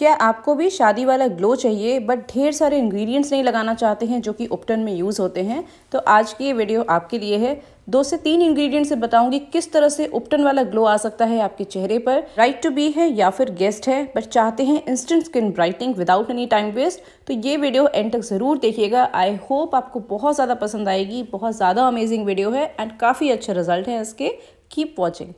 क्या आपको भी शादी वाला ग्लो चाहिए बट ढेर सारे इंग्रेडिएंट्स नहीं लगाना चाहते हैं जो कि उपटन में यूज़ होते हैं तो आज की ये वीडियो आपके लिए है दो से तीन इंग्रेडिएंट से बताऊंगी किस तरह से उपटन वाला ग्लो आ सकता है आपके चेहरे पर राइट टू बी है या फिर गेस्ट है बट चाहते हैं instant skin brightening without any time waste तो ये वीडियो एंड तक ज़रूर देखिएगा आई होप आपको बहुत ज़्यादा पसंद आएगी बहुत ज़्यादा अमेजिंग वीडियो है एंड काफ़ी अच्छा रिजल्ट है इसके कीप वॉचिंग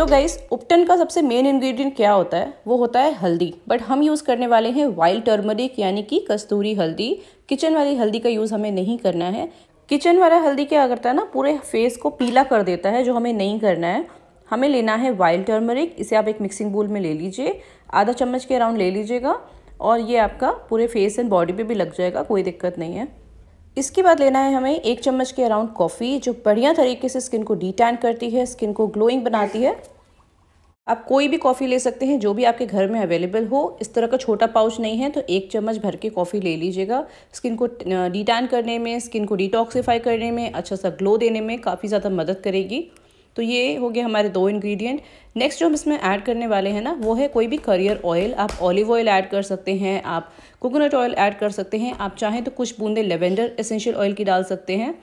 सो गाइस उपटन का सबसे मेन इंग्रेडिएंट क्या होता है वो होता है हल्दी बट हम यूज़ करने वाले हैं वाइल्ड टर्मरिक यानी कि कस्तूरी हल्दी किचन वाली हल्दी का यूज़ हमें नहीं करना है किचन वाला हल्दी क्या करता है ना पूरे फेस को पीला कर देता है जो हमें नहीं करना है हमें लेना है वाइल्ड टर्मरिक इसे आप एक मिक्सिंग बोल में ले लीजिए आधा चम्मच के अराउंड ले लीजिएगा और ये आपका पूरे फेस एंड बॉडी पे भी लग जाएगा कोई दिक्कत नहीं है इसके बाद लेना है हमें एक चम्मच के अराउंड कॉफ़ी जो बढ़िया तरीके से स्किन को डिटैन करती है स्किन को ग्लोइंग बनाती है आप कोई भी कॉफ़ी ले सकते हैं जो भी आपके घर में अवेलेबल हो इस तरह का छोटा पाउच नहीं है तो एक चम्मच भर के कॉफ़ी ले लीजिएगा स्किन को डिटैन करने में स्किन को डिटॉक्सीफाई करने में अच्छा सा ग्लो देने में काफ़ी ज़्यादा मदद करेगी तो ये हो गए हमारे दो इंग्रेडिएंट नेक्स्ट जो हम इसमें ऐड करने वाले हैं ना वो है कोई भी करियर ऑयल आप ऑलिव ऑयल ऐड कर सकते हैं आप कोकोनट ऑयल ऐड कर सकते हैं आप चाहें तो कुछ बूंदे लेवेंडर एसेंशियल ऑयल की डाल सकते हैं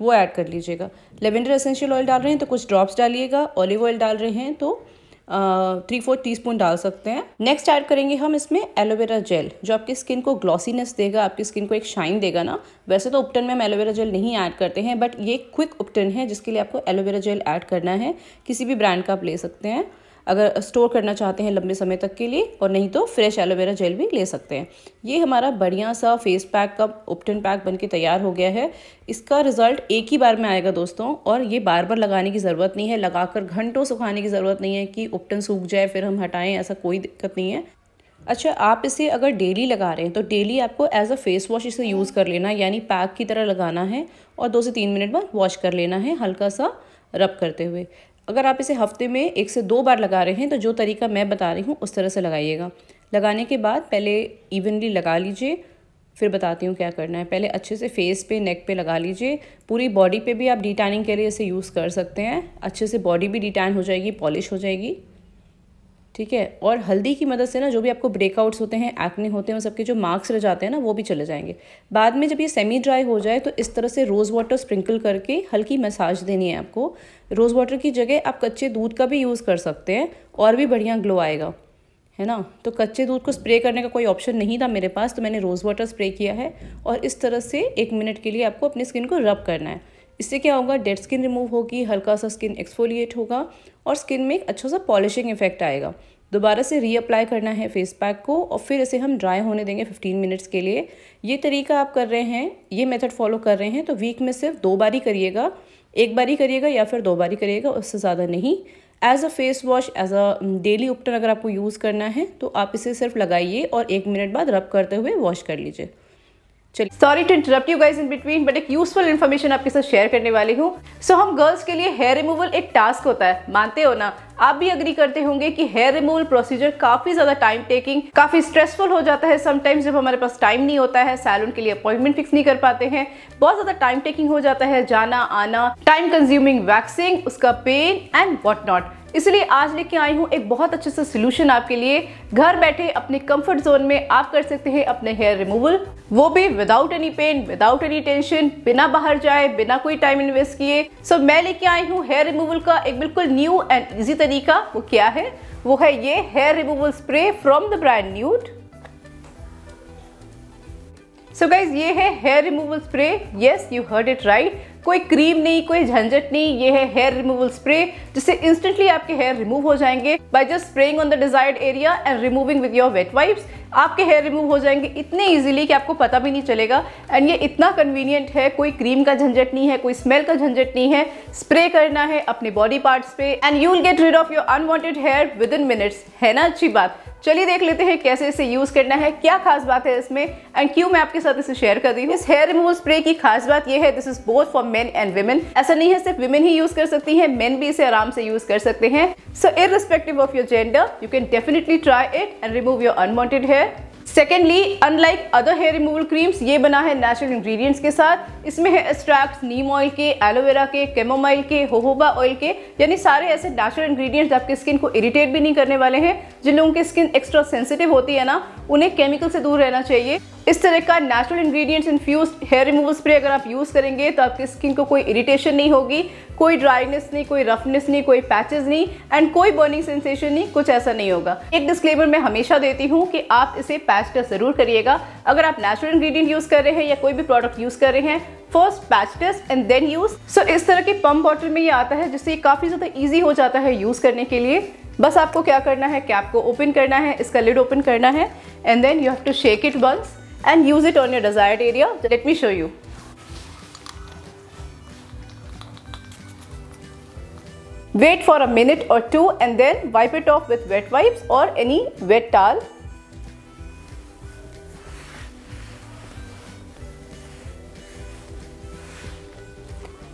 वो ऐड कर लीजिएगा लेवेंडर एसेंशियल ऑयल डाल रहे हैं तो कुछ ड्रॉप्स डालिएगा ऑलिव ऑयल डाल रहे हैं तो थ्री फोर टी स्पून डाल सकते हैं नेक्स्ट ऐड करेंगे हम इसमें एलोवेरा जेल जो आपकी स्किन को ग्लॉसीनेस देगा आपकी स्किन को एक शाइन देगा ना वैसे तो उपटन में हम एलोवेरा जेल नहीं ऐड करते हैं बट ये क्विक उपटन है जिसके लिए आपको एलोवेरा जेल ऐड करना है किसी भी ब्रांड का आप ले सकते हैं अगर स्टोर करना चाहते हैं लंबे समय तक के लिए और नहीं तो फ्रेश एलोवेरा जेल भी ले सकते हैं ये हमारा बढ़िया सा फेस पैक का ओप्टन पैक बन के तैयार हो गया है इसका रिजल्ट एक ही बार में आएगा दोस्तों और ये बार बार लगाने की ज़रूरत नहीं है लगाकर घंटों सुखाने की ज़रूरत नहीं है कि ओप्टन सूख जाए फिर हम हटाएं ऐसा कोई दिक्कत नहीं है अच्छा आप इसे अगर डेली लगा रहे हैं तो डेली आपको एज अ फेस वॉश इसे यूज़ कर लेना यानी पैक की तरह लगाना है और दो से तीन मिनट बाद वॉश कर लेना है हल्का सा रब करते हुए अगर आप इसे हफ्ते में एक से दो बार लगा रहे हैं तो जो तरीका मैं बता रही हूँ उस तरह से लगाइएगा लगाने के बाद पहले इवनली लगा लीजिए फिर बताती हूँ क्या करना है पहले अच्छे से फेस पे नेक पे लगा लीजिए पूरी बॉडी पे भी आप डिटैनिंग के लिए इसे यूज़ कर सकते हैं अच्छे से बॉडी भी डिटैन हो जाएगी पॉलिश हो जाएगी ठीक है और हल्दी की मदद से ना जो भी आपको ब्रेकआउट्स होते हैं एक्ने होते हैं उन सबके जो मार्क्स रह जाते हैं ना वो भी चले जाएंगे बाद में जब ये सेमी ड्राई हो जाए तो इस तरह से रोज़ वाटर स्प्रिंकल करके हल्की मसाज देनी है आपको रोज़ वाटर की जगह आप कच्चे दूध का भी यूज़ कर सकते हैं और भी बढ़िया ग्लो आएगा है ना तो कच्चे दूध को स्प्रे करने का कोई ऑप्शन नहीं था मेरे पास तो मैंने रोज़ वाटर स्प्रे किया है और इस तरह से एक मिनट के लिए आपको अपनी स्किन को रब करना है इससे क्या होगा डेड स्किन रिमूव होगी हल्का सा स्किन एक्सफोलिएट होगा और स्किन में एक अच्छा सा पॉलिशिंग इफेक्ट आएगा दोबारा से रीअप्लाई करना है फेस पैक को और फिर इसे हम ड्राई होने देंगे 15 मिनट्स के लिए ये तरीका आप कर रहे हैं ये मेथड फॉलो कर रहे हैं तो वीक में सिर्फ दो बारी करिएगा एक बारी करिएगा या फिर दो बारी करिएगा उससे ज़्यादा नहीं as a face wash as a daily उपटन अगर आपको यूज़ करना है तो आप इसे सिर्फ लगाइए और एक मिनट बाद रब करते हुए वॉश कर लीजिए चलिए sorry to interrupt you guys in between but एक यूजफुल इन्फॉर्मेशन आपके साथ शेयर करने वाली हूँ सो so, हम गर्ल्स के लिए हेयर रिमूवल एक टास्क होता है मानते हो ना आप भी अग्री करते होंगे कि हेयर रिमूवल प्रोसीजर काफी ज्यादा टाइम टेकिंग काफी स्ट्रेसफुल हो जाता है समटाइम्स जब हमारे पास टाइम नहीं होता है सैलून के लिए अपॉइंटमेंट फिक्स नहीं कर पाते हैं बहुत ज्यादा टाइम टेकिंग हो जाता है जाना आना टाइम कंज्यूमिंग वैक्सिंग उसका पेन एंड वॉट नॉट इसलिए आज लेके आई हूँ एक बहुत अच्छे से सोल्यूशन आपके लिए घर बैठे अपने कंफर्ट जोन में आप कर सकते हैं अपने हेयर रिमूवल वो भी without any pain without any tension बिना बाहर जाए बिना कोई टाइम इन्वेस्ट किए सो मैं लेके आई हूँ हेयर रिमूवल का एक बिल्कुल न्यू एंड ईजी तरीका वो क्या है वो है ये hair removal spray from the brand न्यूट सो so गाइज ये है hair removal spray yes you heard it right कोई क्रीम नहीं कोई झंझट नहीं ये है हेयर रिमूवल स्प्रे जिससे इंस्टेंटली आपके हेयर रिमूव हो जाएंगे by just spraying on the desired area and removing with your wet wipes आपके हेयर रिमूव हो जाएंगे इतने इजीली कि आपको पता भी नहीं चलेगा एंड ये इतना कन्वीनियंट है कोई क्रीम का झंझट नहीं है कोई स्मेल का झंझट नहीं है स्प्रे करना है अपने बॉडी पार्ट्स पे and you will get rid of your unwanted hair within minutes है ना अच्छी बात चलिए देख लेते हैं कैसे इसे यूज़ करना है क्या खास बात है इसमें एंड क्यों मैं आपके साथ इसे शेयर कर रही हूँ इस हेयर रिमूवल स्प्रे की खास बात यह है this is both for men and women ऐसा नहीं है सिर्फ वेमेन ही यूज़ कर सकती हैं मेन भी इसे आराम से यूज़ कर सकते हैं so irrespective of your gender you can definitely try it and remove your unwanted hair है secondly unlike other hair removal creams ये बना है नेचुरल इंग्रेडिएंट्स के साथ इसमें है एस्ट्रैक्ट नीम ऑयल के एलोवेरा के केमोमाइल के होहोबा ऑयल के यानी सारे ऐसे नेचुरल इंग्रेडिएंट्स आपके स्किन को इरिटेट भी नहीं करने वाले हैं जिन लोगों की स्किन एक्स्ट्रा सेंसिटिव होती है ना उन्हें केमिकल से दूर रहना चाहिए इस तरह का natural ingredients infuse hair removal spray अगर आप यूज़ करेंगे तो आपकी स्किन को कोई इरिटेशन नहीं होगी कोई ड्राइनेस नहीं कोई रफनेस नहीं कोई पैचेस नहीं एंड कोई बर्निंग सेंसेशन नहीं कुछ ऐसा नहीं होगा एक डिस्क्लेमर मैं हमेशा देती हूँ कि आप इसे पैच का ज़रूर करिएगा अगर आप नेचुरल इंग्रीडियंट यूज़ कर रहे हैं या कोई भी प्रोडक्ट यूज़ कर रहे हैं first patch test and then use so इस तरह के पम्प बॉटल में ये आता है जिससे काफ़ी ज़्यादा ईजी हो जाता है यूज़ करने के लिए बस आपको क्या करना है कैप को ओपन करना है इसका लिड ओपन करना है and then you have to shake it once and use it on your desired area let me show you wait for a minute or two and then wipe it off with wet wipes or any wet towel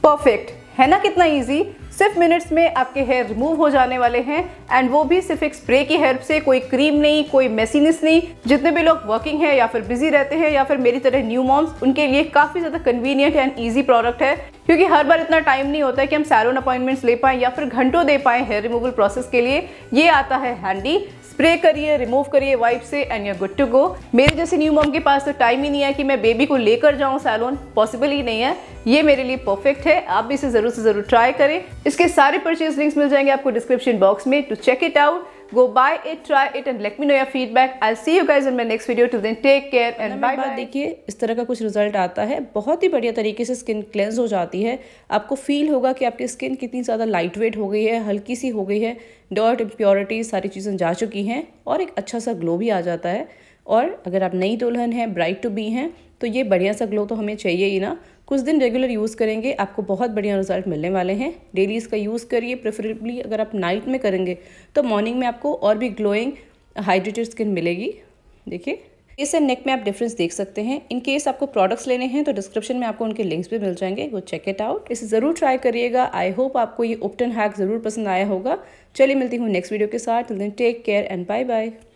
perfect है ना कितना easy सिर्फ minutes में आपके hair remove हो जाने वाले हैं एंड वो भी सिर्फ एक स्प्रे की हेल्प से कोई क्रीम नहीं कोई मेसीनेस नहीं जितने भी लोग वर्किंग हैं या फिर बिजी रहते हैं या फिर मेरी तरह न्यू मॉम्स उनके लिए काफ़ी ज़्यादा कन्वीनियंट एंड ईजी प्रोडक्ट है क्योंकि हर बार इतना टाइम नहीं होता है कि हम सैलून अपॉइंटमेंट्स ले पाएं या फिर घंटों दे पाएं हेयर रिमूवल प्रोसेस के लिए ये आता है हैंडी स्प्रे करिए रिमूव करिए वाइप से and you good to go मेरे जैसे न्यू मॉम के पास तो टाइम ही नहीं है कि मैं बेबी को लेकर जाऊँ सैलून पॉसिबल ही नहीं है ये मेरे लिए परफेक्ट है आप भी इसे ज़रूर से ज़रूर ट्राई करें इसके सारे परचेज लिंक्स मिल जाएंगे आपको डिस्क्रिप्शन बॉक्स में to check it out Go buy it, try it and let me know your feedback. I'll see you guys in my next video. Till then, take care and bye bye. देखिए इस तरह का कुछ result आता है बहुत ही बढ़िया तरीके से स्किन क्लेंज हो जाती है आपको फील होगा कि आपकी स्किन कितनी ज़्यादा लाइट वेट हो गई है हल्की सी हो गई है डॉट इम्प्योरिटी सारी चीज़ें जा चुकी हैं और एक अच्छा सा ग्लो भी आ जाता है और अगर आप नई दुल्हन हैं ब्राइट टू बी हैं तो ये बढ़िया सा ग्लो तो हमें चाहिए ही ना कुछ दिन रेगुलर यूज़ करेंगे आपको बहुत बढ़िया रिजल्ट मिलने वाले हैं डेली इसका यूज़ करिए प्रेफरेबली अगर आप नाइट में करेंगे तो मॉर्निंग में आपको और भी ग्लोइंग हाइड्रेटेड स्किन मिलेगी देखिए फेस एंड नेक में आप डिफरेंस देख सकते हैं इन केस आपको प्रोडक्ट्स लेने हैं तो डिस्क्रिप्शन में आपको उनके लिंक्स भी मिल जाएंगे वो चेक इट आउट इसे ज़रूर ट्राई करिएगा आई होप आपको ये ओप्टन हैक ज़रूर पसंद आया होगा चलिए मिलती हूँ नेक्स्ट वीडियो के साथ take care and bye bye